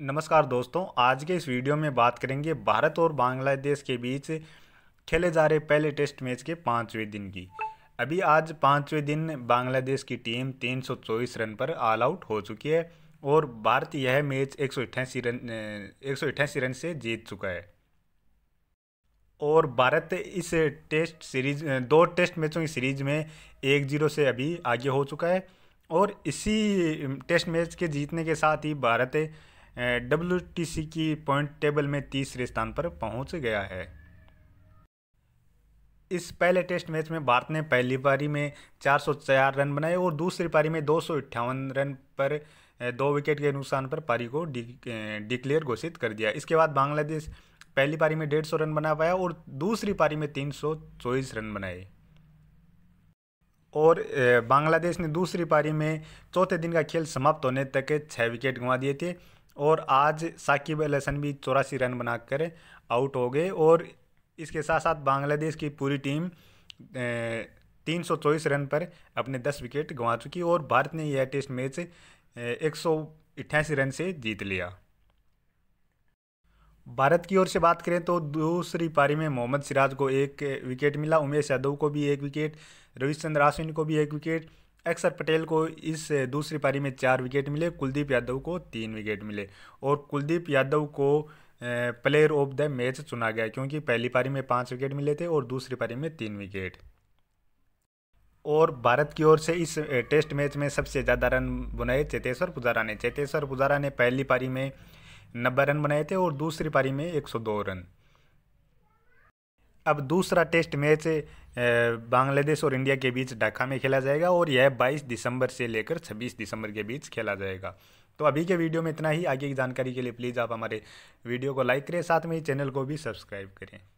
नमस्कार दोस्तों आज के इस वीडियो में बात करेंगे भारत और बांग्लादेश के बीच खेले जा रहे पहले टेस्ट मैच के पाँचवें दिन की अभी आज पाँचवें दिन बांग्लादेश की टीम 324 रन पर ऑल आउट हो चुकी है और भारत यह मैच एक रन एक रन से जीत चुका है और भारत इस टेस्ट सीरीज दो टेस्ट मैचों की सीरीज में एक जीरो से अभी आगे हो चुका है और इसी टेस्ट मैच के जीतने के साथ ही भारत डब्ल्यू की पॉइंट टेबल में तीसरे स्थान पर पहुंच गया है इस पहले टेस्ट मैच में भारत ने पहली पारी में चार रन बनाए और दूसरी पारी में दो रन पर दो विकेट के नुकसान पर पारी को डिक्लेयर घोषित कर दिया इसके बाद बांग्लादेश पहली पारी में डेढ़ सौ रन बना पाया और दूसरी पारी में तीन सौ चौबीस रन बनाए और बांग्लादेश ने दूसरी पारी में चौथे दिन का खेल समाप्त होने तक छः विकेट गंवा दिए थे और आज साकिब अल हसन भी चौरासी रन बनाकर आउट हो गए और इसके साथ साथ बांग्लादेश की पूरी टीम तीन सौ चौबीस रन पर अपने दस विकेट गंवा चुकी और भारत ने यह टेस्ट मैच एक सौ अट्ठासी रन से जीत लिया भारत की ओर से बात करें तो दूसरी पारी में मोहम्मद सिराज को एक विकेट मिला उमेश यादव को भी एक विकेट रविचंद्र आश्विन को भी एक विकेट अक्षर पटेल को इस दूसरी पारी में चार विकेट मिले कुलदीप यादव को तीन विकेट मिले और कुलदीप यादव को प्लेयर ऑफ द मैच चुना गया क्योंकि पहली पारी में पाँच विकेट मिले थे और दूसरी पारी में तीन विकेट और भारत की ओर से इस टेस्ट मैच में सबसे ज़्यादा रन बनाए चेतेश्वर पुजारा ने चेतेश्वर पुजारा ने पहली पारी में नब्बे रन बनाए थे और दूसरी पारी में 102 रन अब दूसरा टेस्ट मैच बांग्लादेश और इंडिया के बीच ढाका में खेला जाएगा और यह 22 दिसंबर से लेकर 26 दिसंबर के बीच खेला जाएगा तो अभी के वीडियो में इतना ही आगे की जानकारी के लिए प्लीज़ आप हमारे वीडियो को लाइक करें साथ में ही चैनल को भी सब्सक्राइब करें